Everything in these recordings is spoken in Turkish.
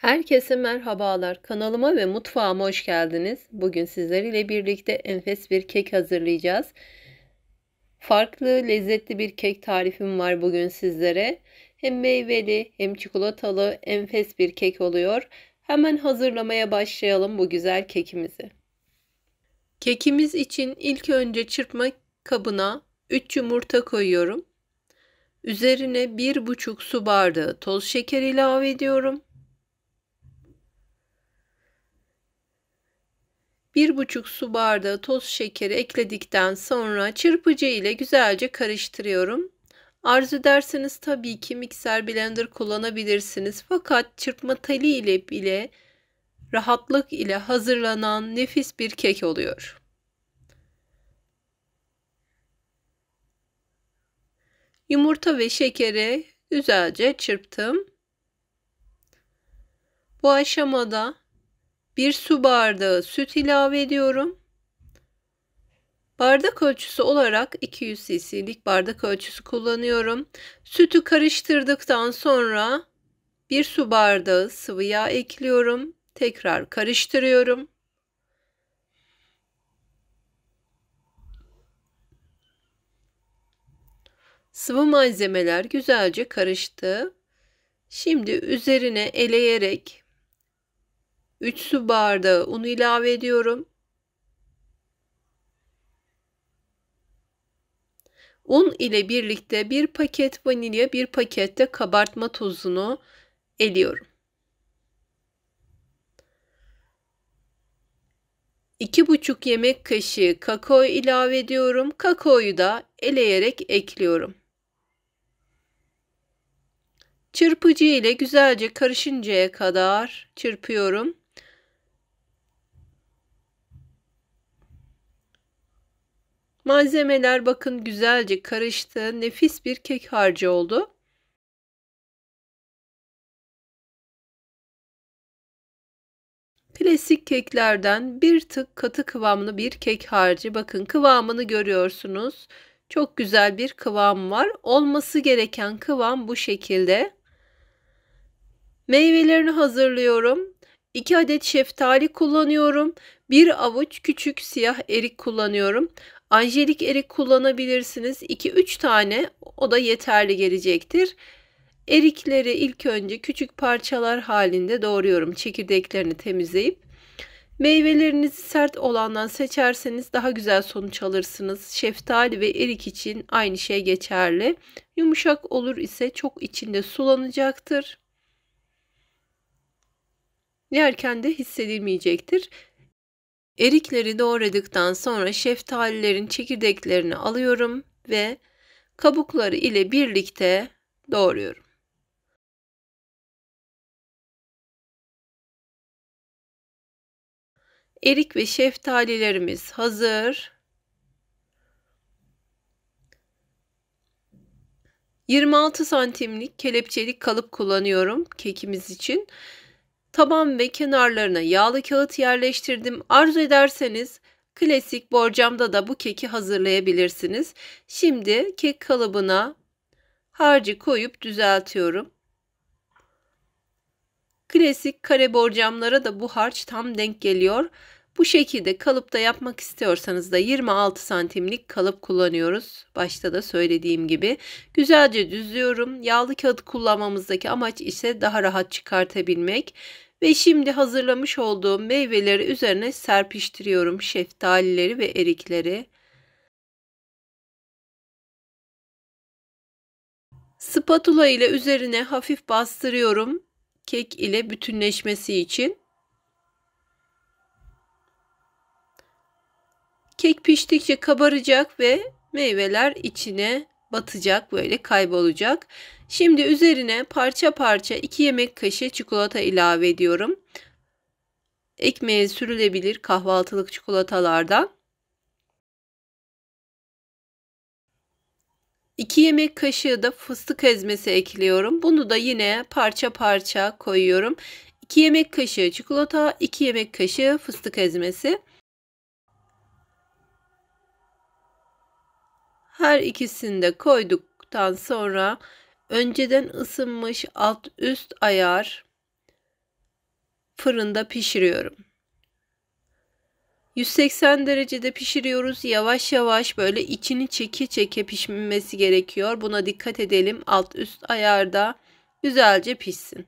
Herkese merhabalar. Kanalıma ve mutfağıma hoş geldiniz. Bugün sizler ile birlikte enfes bir kek hazırlayacağız. Farklı lezzetli bir kek tarifim var bugün sizlere. Hem meyveli hem çikolatalı enfes bir kek oluyor. Hemen hazırlamaya başlayalım bu güzel kekimizi. Kekimiz için ilk önce çırpma kabına 3 yumurta koyuyorum. Üzerine 1,5 su bardağı toz şeker ilave ediyorum. 1,5 su bardağı toz şekeri ekledikten sonra çırpıcı ile güzelce karıştırıyorum. Arzu ederseniz tabii ki mikser blender kullanabilirsiniz. Fakat çırpma teli ile bile rahatlık ile hazırlanan nefis bir kek oluyor. Yumurta ve şekeri güzelce çırptım. Bu aşamada 1 su bardağı süt ilave ediyorum. Bardak ölçüsü olarak 200 cc'lik bardak ölçüsü kullanıyorum. Sütü karıştırdıktan sonra 1 su bardağı sıvı yağ ekliyorum. Tekrar karıştırıyorum. Sıvı malzemeler güzelce karıştı. Şimdi üzerine eleyerek 3 su bardağı un ilave ediyorum. Un ile birlikte bir paket vanilya, bir pakette kabartma tozunu eliyorum. 2,5 yemek kaşığı kakao ilave ediyorum. Kakaoyu da eleyerek ekliyorum. Çırpıcı ile güzelce karışıncaya kadar çırpıyorum. Malzemeler bakın güzelce karıştı. Nefis bir kek harcı oldu. Klasik keklerden bir tık katı kıvamlı bir kek harcı. Bakın kıvamını görüyorsunuz. Çok güzel bir kıvam var. Olması gereken kıvam bu şekilde. Meyvelerini hazırlıyorum. 2 adet şeftali kullanıyorum. 1 avuç küçük siyah erik kullanıyorum. Anjelik erik kullanabilirsiniz. 2-3 tane o da yeterli gelecektir. Erikleri ilk önce küçük parçalar halinde doğruyorum. Çekirdeklerini temizleyip meyvelerinizi sert olandan seçerseniz daha güzel sonuç alırsınız. Şeftali ve erik için aynı şey geçerli. Yumuşak olur ise çok içinde sulanacaktır yerken de hissedilmeyecektir. Erikleri doğradıktan sonra şeftalilerin çekirdeklerini alıyorum ve kabukları ile birlikte doğruyorum. Erik ve şeftalilerimiz hazır. 26 santimlik kelepçelik kalıp kullanıyorum kekimiz için. Taban ve kenarlarına yağlı kağıt yerleştirdim. Arzu ederseniz klasik borcamda da bu keki hazırlayabilirsiniz. Şimdi kek kalıbına harcı koyup düzeltiyorum. Klasik kare borcamlara da bu harç tam denk geliyor. Bu şekilde kalıpta yapmak istiyorsanız da 26 santimlik kalıp kullanıyoruz. Başta da söylediğim gibi. Güzelce düzlüyorum. Yağlı kağıt kullanmamızdaki amaç ise daha rahat çıkartabilmek. Ve şimdi hazırlamış olduğum meyveleri üzerine serpiştiriyorum. Şeftalileri ve erikleri. Spatula ile üzerine hafif bastırıyorum kek ile bütünleşmesi için. Kek piştikçe kabaracak ve meyveler içine batacak böyle kaybolacak. Şimdi üzerine parça parça 2 yemek kaşığı çikolata ilave ediyorum. Ekmeğe sürülebilir kahvaltılık çikolatalardan. 2 yemek kaşığı da fıstık ezmesi ekliyorum. Bunu da yine parça parça koyuyorum. 2 yemek kaşığı çikolata, 2 yemek kaşığı fıstık ezmesi. her ikisini de koyduktan sonra önceden ısınmış alt üst ayar fırında pişiriyorum. 180 derecede pişiriyoruz. Yavaş yavaş böyle içini çeke çeke pişmesi gerekiyor. Buna dikkat edelim. Alt üst ayarda güzelce pişsin.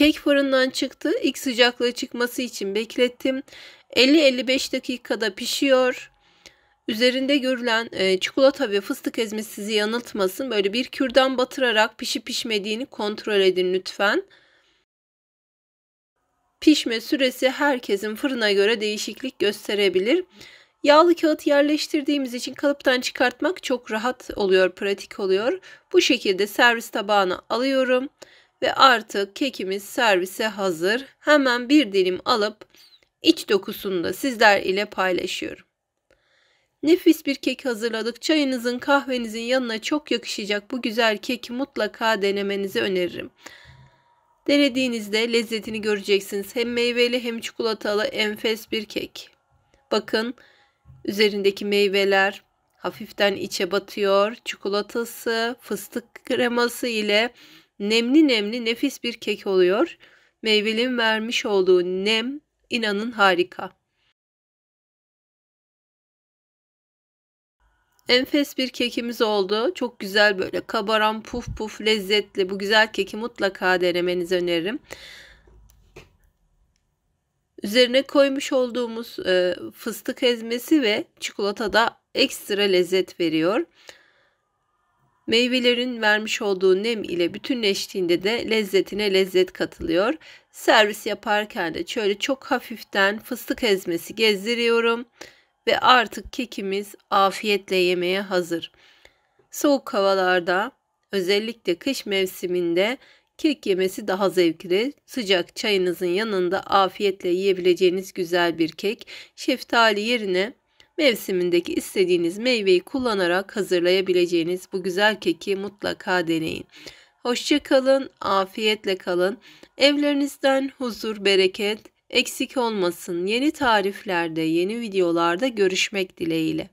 Kek fırından çıktı. İlk sıcaklığı çıkması için beklettim. 50-55 dakikada pişiyor. Üzerinde görülen e, çikolata ve fıstık ezmesi sizi yanıltmasın. Böyle bir kürdan batırarak pişip pişmediğini kontrol edin lütfen. Pişme süresi herkesin fırına göre değişiklik gösterebilir. Yağlı kağıt yerleştirdiğimiz için kalıptan çıkartmak çok rahat oluyor, pratik oluyor. Bu şekilde servis tabağına alıyorum ve artık kekimiz servise hazır. Hemen bir dilim alıp iç dokusunda sizler ile paylaşıyorum. Nefis bir kek hazırladık. Çayınızın kahvenizin yanına çok yakışacak bu güzel keki mutlaka denemenizi öneririm. Denediğinizde lezzetini göreceksiniz. Hem meyveli hem çikolatalı enfes bir kek. Bakın üzerindeki meyveler hafiften içe batıyor. Çikolatası, fıstık kreması ile nemli nemli nefis bir kek oluyor. Meyvelin vermiş olduğu nem inanın harika. Enfes bir kekimiz oldu. Çok güzel böyle kabaran puf puf lezzetli bu güzel keki mutlaka denemenizi öneririm. Üzerine koymuş olduğumuz e, fıstık ezmesi ve çikolata da ekstra lezzet veriyor. Meyvelerin vermiş olduğu nem ile bütünleştiğinde de lezzetine lezzet katılıyor. Servis yaparken de şöyle çok hafiften fıstık ezmesi gezdiriyorum ve artık kekimiz afiyetle yemeye hazır. Soğuk havalarda özellikle kış mevsiminde kek yemesi daha zevkli. Sıcak çayınızın yanında afiyetle yiyebileceğiniz güzel bir kek. Şeftali yerine Mevsimindeki istediğiniz meyveyi kullanarak hazırlayabileceğiniz bu güzel keki mutlaka deneyin. Hoşçakalın, afiyetle kalın. Evlerinizden huzur, bereket eksik olmasın. Yeni tariflerde, yeni videolarda görüşmek dileğiyle.